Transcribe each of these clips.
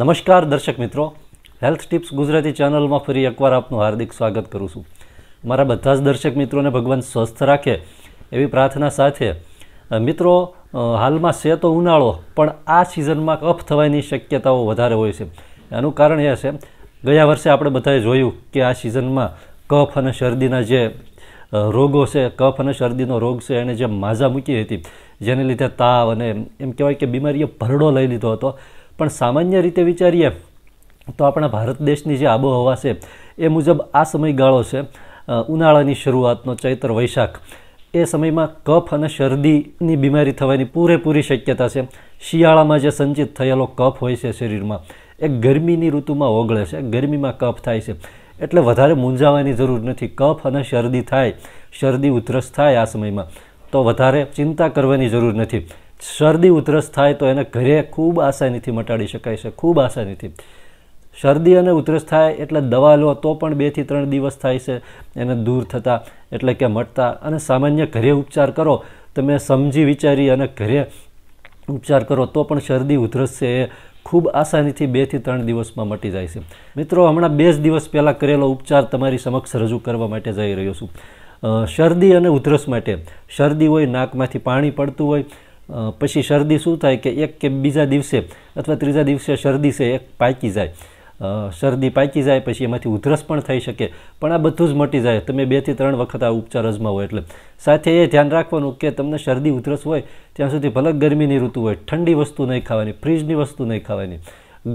નમસ્કાર દર્શક મિત્રો હેલ્થ ટિપ્સ ગુજરાતી ચેનલમાં ફરી એકવાર આપનું હાર્દિક સ્વાગત કરું છું મારા બધા જ દર્શક મિત્રોને ભગવાન સ્વસ્થ રાખે એવી પ્રાર્થના સાથે મિત્રો હાલમાં છે તો ઉનાળો પણ આ સિઝનમાં કફ થવાની શક્યતાઓ વધારે હોય છે એનું કારણ એ છે ગયા વર્ષે આપણે બધાએ જોયું કે આ સિઝનમાં કફ અને શરદીના જે રોગો છે કફ અને શરદીનો રોગ છે એને જે માઝા મૂકી હતી જેને લીધે તાવ અને એમ કહેવાય કે બીમારીએ ભરડો લઈ લીધો હતો પણ સામાન્ય રીતે વિચારીએ તો આપણા ભારત દેશની જે આબોહવા છે એ મુજબ આ સમયગાળો છે ઉનાળાની શરૂઆતનો ચૈત્ર વૈશાખ એ સમયમાં કફ અને શરદીની બીમારી થવાની પૂરેપૂરી શક્યતા છે શિયાળામાં જે સંચિત થયેલો કફ હોય છે શરીરમાં એ ગરમીની ઋતુમાં ઓગળે છે ગરમીમાં કફ થાય છે એટલે વધારે મૂંઝાવાની જરૂર નથી કફ અને શરદી થાય શરદી ઉધરસ થાય આ સમયમાં તો વધારે ચિંતા કરવાની જરૂર નથી શરદી ઉધરસ થાય તો એને ઘરે ખૂબ આસાનીથી મટાડી શકાય છે ખૂબ આસાનીથી શરદી અને ઉધરસ થાય એટલે દવા લો તો પણ બેથી ત્રણ દિવસ થાય છે એને દૂર થતાં એટલે કે મટતા અને સામાન્ય ઘરે ઉપચાર કરો તમે સમજી વિચારી અને ઘરે ઉપચાર કરો તો પણ શરદી ઉધરસ છે એ ખૂબ આસાનીથી બેથી ત્રણ દિવસમાં મટી જાય છે મિત્રો હમણાં બે જ દિવસ પહેલાં કરેલો ઉપચાર તમારી સમક્ષ રજૂ કરવા માટે જઈ રહ્યો છું શરદી અને ઉધરસ માટે શરદી હોય નાકમાંથી પાણી પડતું હોય પછી શરદી શું થાય કે એક કે બીજા દિવસે અથવા ત્રીજા દિવસે શરદી છે એક પાકી જાય શરદી પાકી જાય પછી એમાંથી ઉધરસ પણ થઈ શકે પણ આ બધું જ મટી જાય તમે બેથી ત્રણ વખત આ ઉપચાર અજમાવો એટલે સાથે એ ધ્યાન રાખવાનું કે તમને શરદી ઉધરસ હોય ત્યાં સુધી ભલે ગરમીની ઋતુ હોય ઠંડી વસ્તુ નહીં ખાવાની ફ્રીજની વસ્તુ નહીં ખાવાની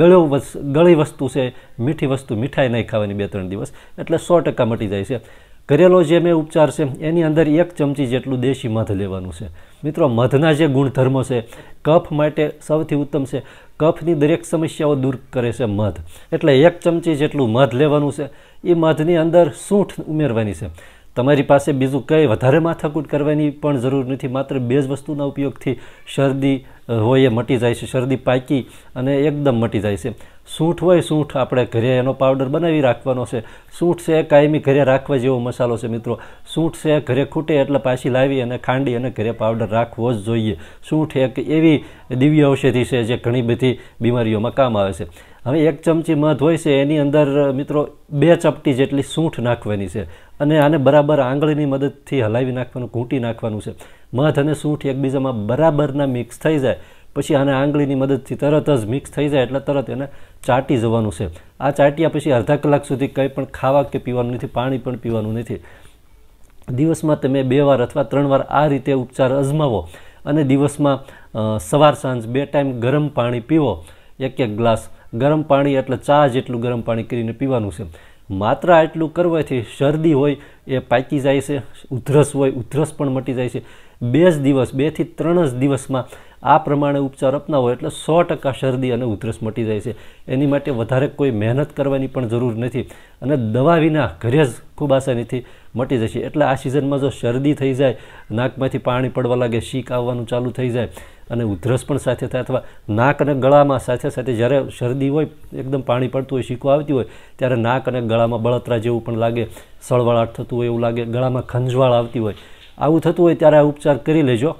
ગળ્યો ગળી વસ્તુ છે મીઠી વસ્તુ મીઠાઈ નહીં ખાવાની બે ત્રણ દિવસ એટલે સો ટકા મટી જાય છે કરેલો જે મેં ઉપચાર છે એની અંદર એક ચમચી જેટલું દેશી મધ લેવાનું છે મિત્રો મધના જે ગુણધર્મો છે કફ માટે સૌથી ઉત્તમ છે કફની દરેક સમસ્યાઓ દૂર કરે છે મધ એટલે એક ચમચી જેટલું મધ લેવાનું છે એ મધની અંદર સૂંઠ ઉમેરવાની છે તમારી પાસે બીજું કંઈ વધારે માથાકૂટ કરવાની પણ જરૂર નથી માત્ર બે જ વસ્તુના ઉપયોગથી શરદી હોય એ મટી જાય છે શરદી પાકી અને એકદમ મટી જાય છે સૂંઠ હોય સૂંઠ આપણે ઘરે એનો પાવડર બનાવી રાખવાનો છે સૂંઠ છે કાયમી ઘરે રાખવા જેવો મસાલો છે મિત્રો સૂંઠ છે ઘરે ખૂટે એટલે પાછી લાવી અને ખાંડી અને ઘરે પાવડર રાખવો જ જોઈએ સૂંઠ એક એવી દિવ્ય ઔષધિ છે જે ઘણી બધી બીમારીઓમાં કામ આવે છે હવે એક ચમચી મધ હોય છે એની અંદર મિત્રો બે ચપટી જેટલી સૂંઠ નાખવાની છે અને આને બરાબર આંગળીની મદદથી હલાવી નાખવાનું ઘૂંટી નાખવાનું છે મધ અને સૂંઠ એકબીજામાં બરાબરના મિક્સ થઈ જાય પછી આને આંગળીની મદદથી તરત જ મિક્સ થઈ જાય એટલે તરત એને ચાટી જવાનું છે આ ચાટ્યા પછી અડધા કલાક સુધી કંઈ પણ ખાવા કે પીવાનું નથી પાણી પણ પીવાનું નથી દિવસમાં તમે બે વાર અથવા ત્રણ વાર આ રીતે ઉપચાર અજમાવો અને દિવસમાં સવાર સાંજ બે ટાઈમ ગરમ પાણી પીવો એક એક ગ્લાસ ગરમ પાણી એટલે ચા જેટલું ગરમ પાણી કરીને પીવાનું છે માત્ર આટલું કરવાથી શરદી હોય એ પાકી જાય છે ઉધરસ હોય ઉધરસ પણ મટી જાય છે બે જ દિવસ બેથી ત્રણ જ દિવસમાં આ પ્રમાણે ઉપચાર અપનાવો એટલે સો ટકા શરદી અને ઉધરસ મટી જાય છે એની માટે વધારે કોઈ મહેનત કરવાની પણ જરૂર નથી અને દવા વિના ઘરે જ ખૂબ આસાનીથી મટી જશે એટલે આ સિઝનમાં જો શરદી થઈ જાય નાકમાંથી પાણી પડવા લાગે શીક આવવાનું ચાલુ થઈ જાય અને ઉધરસ પણ સાથે થાય અથવા નાક અને ગળામાં સાથે સાથે જ્યારે શરદી હોય એકદમ પાણી પડતું હોય શીકો આવતી હોય ત્યારે નાક અને ગળામાં બળતરા જેવું પણ લાગે સળવાળાટ થતું હોય એવું લાગે ગળામાં ખંજવાળ આવતી હોય આવું થતું હોય ત્યારે આ ઉપચાર કરી લેજો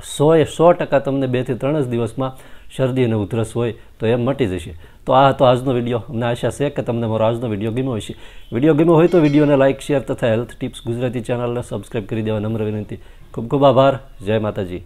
સોએ સો ટકા તમને બેથી ત્રણ જ દિવસમાં શરદી અને ઉધરસ હોય તો એ મટી જશે તો આ હતો આજનો વિડીયો અમને આશા છે કે તમને મારો આજનો વિડીયો ગમ્યો હશે વિડીયો ગમ્યો હોય તો વિડીયોને લાઇક શેર તથા હેલ્થ ટિપ્સ ગુજરાતી ચેનલને સબસ્ક્રાઈબ કરી દેવા નમ્ર વિનંતી ખૂબ ખૂબ આભાર જય માતાજી